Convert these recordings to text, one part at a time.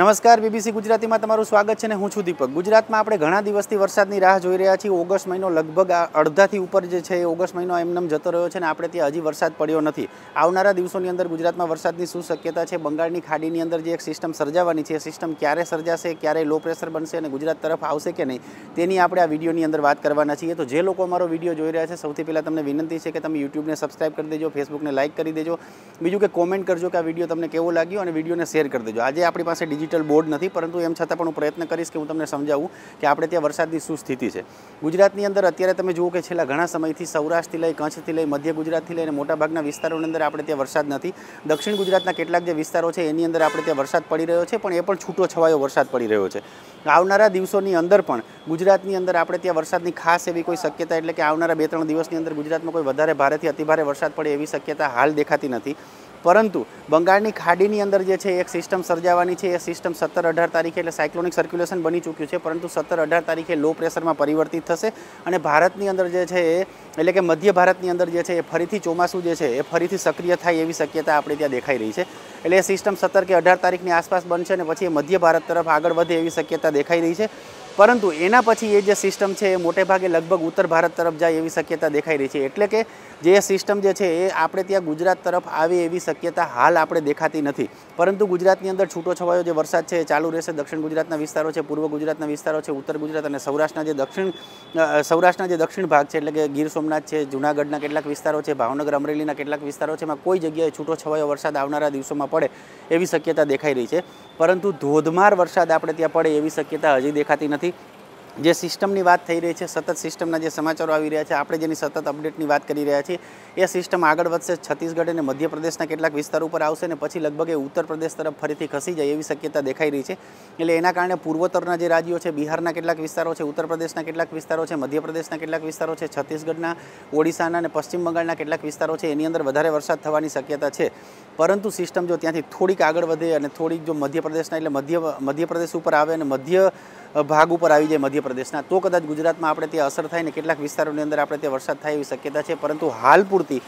નમસ્કાર બીબીસી ગુજરાતીમાં તમારું સ્વાગત છે ને હું છું દીપક ગુજરાતમાં આપણે ઘણા દિવસથી વરસાદની રાહ જોઈ રહ્યા છીએ ઓગસ્ટ મહિનો લગભગ અડધાથી ઉપર જે છે એ ઓગસ્ટ મહિનો એમનેમ જતો રહ્યો છે ને આપણે ત્યાં હજી વરસાદ પડ્યો નથી આવનારા દિવસોની અંદર ગુજરાતમાં વરસાદની શું શક્યતા છે બંગાળની ખાડીની અંદર જે એક સિસ્ટમ સર્જાવાની છે એ સિસ્ટમ ક્યારે સર્જાશે ક્યારે લો પ્રેશર બનશે અને ગુજરાત તરફ આવશે કે નહીં તેની આપણે આ વિડીયોની અંદર વાત કરવાના છીએ તો જે લોકો અમારો વિડીયો જોઈ રહ્યા છે સૌથી પહેલાં તમને વિનંતી છે કે તમે યુટ્યુબને સબસ્ક્રાઈબ કરી દેજો ફેસબુકને લાઇક કરી દેજો બીજું કે કોમેન્ટ કરજો કે આ વિડીયો તમને કેવો લાગ્યો અને વિડીયોને શેર કરી દેજો આજે આપણી પાસે ડિજિટલ બોર્ડ નથી પરંતુ એમ છતાં પણ હું પ્રયત્ન કરીશ કે હું તમને સમજાવું કે આપણે ત્યાં વરસાદની શું સ્થિતિ છે ગુજરાતની અંદર અત્યારે તમે જુઓ કે છેલ્લા ઘણા સમયથી સૌરાષ્ટ્રથી લઈ કચ્છથી લઈ મધ્ય ગુજરાતથી લઈને મોટાભાગના વિસ્તારોની અંદર આપણે ત્યાં વરસાદ નથી દક્ષિણ ગુજરાતના કેટલાક જે વિસ્તારો છે એની અંદર આપણે ત્યાં વરસાદ પડી રહ્યો છે પણ એ પણ છૂટો છવાયો વરસાદ પડી રહ્યો છે આવનારા દિવસોની અંદર પણ ગુજરાતની અંદર આપણે ત્યાં વરસાદની ખાસ એવી કોઈ શક્યતા એટલે કે આવનારા બે ત્રણ દિવસની અંદર ગુજરાતમાં કોઈ વધારે ભારેથી અતિભારે વરસાદ પડે એવી શક્યતા હાલ દેખાતી નથી પરંતુ બંગાળની ખાડીની અંદર જે છે એક સિસ્ટમ સર્જાવાની છે એ સિસ્ટમ સત્તર અઢાર તારીખે એટલે સાયક્લોનિક સર્ક્યુલેશન બની ચૂક્યું છે પરંતુ સત્તર અઢાર તારીખે લો પ્રેશરમાં પરિવર્તિત થશે અને ભારતની અંદર જે છે એ એટલે કે મધ્ય ભારતની અંદર જે છે એ ફરીથી ચોમાસું જે છે એ ફરીથી સક્રિય થાય એવી શક્યતા આપણે ત્યાં દેખાઈ રહી છે એટલે એ સિસ્ટમ સત્તર કે અઢાર તારીખની આસપાસ બનશે અને પછી મધ્ય ભારત તરફ આગળ વધે એવી શક્યતા દેખાઈ રહી છે પરંતુ એના પછી એ જે સિસ્ટમ છે એ મોટે ભાગે લગભગ ઉત્તર ભારત તરફ જાય એવી શક્યતા દેખાઈ રહી છે એટલે કે જે સિસ્ટમ જે છે એ આપણે ત્યાં ગુજરાત તરફ આવે એવી શક્યતા હાલ આપણે દેખાતી નથી પરંતુ ગુજરાતની અંદર છૂટો છવાયો જે વરસાદ છે એ ચાલુ રહેશે દક્ષિણ ગુજરાતના વિસ્તારો છે પૂર્વ ગુજરાતના વિસ્તારો છે ઉત્તર ગુજરાત અને સૌરાષ્ટ્રના જે દક્ષિણ સૌરાષ્ટ્રના જે દક્ષિણ ભાગ છે એટલે કે ગીર સોમનાથ છે જૂનાગઢના કેટલાક વિસ્તારો છે ભાવનગર અમરેલીના કેટલાક વિસ્તારો છે એમાં કોઈ જગ્યાએ છૂટો છવાયો વરસાદ આવનારા દિવસોમાં પડે એવી શક્યતા દેખાઈ રહી છે પરંતુ ધોધમાર વરસાદ આપણે ત્યાં પડે એવી શક્યતા હજી દેખાતી નથી નથી જે સિસ્ટમની વાત થઈ રહી છે સતત સિસ્ટમના જે સમાચારો આવી રહ્યા છે આપણે જેની સતત અપડેટની વાત કરી રહ્યા છીએ એ સિસ્ટમ આગળ વધશે છત્તીસગઢ અને મધ્યપ્રદેશના કેટલાક વિસ્તારો ઉપર આવશે અને પછી લગભગ એ ઉત્તર પ્રદેશ તરફ ફરીથી ખસી જાય એવી શક્યતા દેખાઈ રહી છે એટલે એના કારણે પૂર્વોત્તરના જે રાજ્યો છે બિહારના કેટલાક વિસ્તારો છે ઉત્તર પ્રદેશના કેટલાક વિસ્તારો છે મધ્યપ્રદેશના કેટલાક વિસ્તારો છે છત્તીસગઢના ઓડિશાના અને પશ્ચિમ બંગાળના કેટલાક વિસ્તારો છે એની અંદર વધારે વરસાદ થવાની શક્યતા છે પરંતુ સિસ્ટમ જો ત્યાંથી થોડીક આગળ વધે અને થોડીક જો મધ્યપ્રદેશના એટલે મધ્ય મધ્યપ્રદેશ ઉપર આવે અને મધ્ય ભાગ ઉપર આવી જાય મધ્યપ્રદેશના તો કદાચ ગુજરાતમાં આપણે ત્યાં અસર થાય ને કેટલાક વિસ્તારોની અંદર આપણે ત્યાં વરસાદ થાય એવી શક્યતા છે પરંતુ હાલ પૂરતી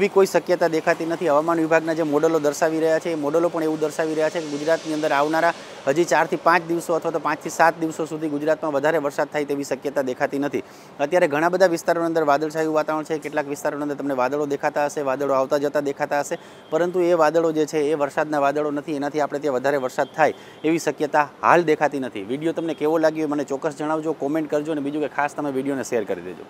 એવી કોઈ શક્યતા દેખાતી નથી હવામાન વિભાગના જે મોડલો દર્શાવી રહ્યા છે એ મોડલો પણ એવું દર્શાવી રહ્યા છે કે ગુજરાતની અંદર આવનારા હજી ચારથી પાંચ દિવસો અથવા તો પાંચથી સાત દિવસો સુધી ગુજરાતમાં વધારે વરસાદ થાય તેવી શક્યતા દેખાતી નથી અત્યારે ઘણા બધા વિસ્તારોની અંદર વાદળછાયું વાતાવરણ છે કેટલાક વિસ્તારોની અંદર તમને વાદળો દેખાતા હશે વાદળો આવતા જતા દેખાતા હશે પરંતુ એ વાદળો જે છે એ વરસાદના વાદળો નથી એનાથી આપણે ત્યાં વધારે વરસાદ થાય એવી શક્યતા હાલ દેખાતી નથી વિડીયો તમને કેવો લાગ્યો મને ચોક્કસ જણાવજો કોમેન્ટ કરજો અને બીજું કે ખાસ તમે વિડીયોને શેર કરી દેજો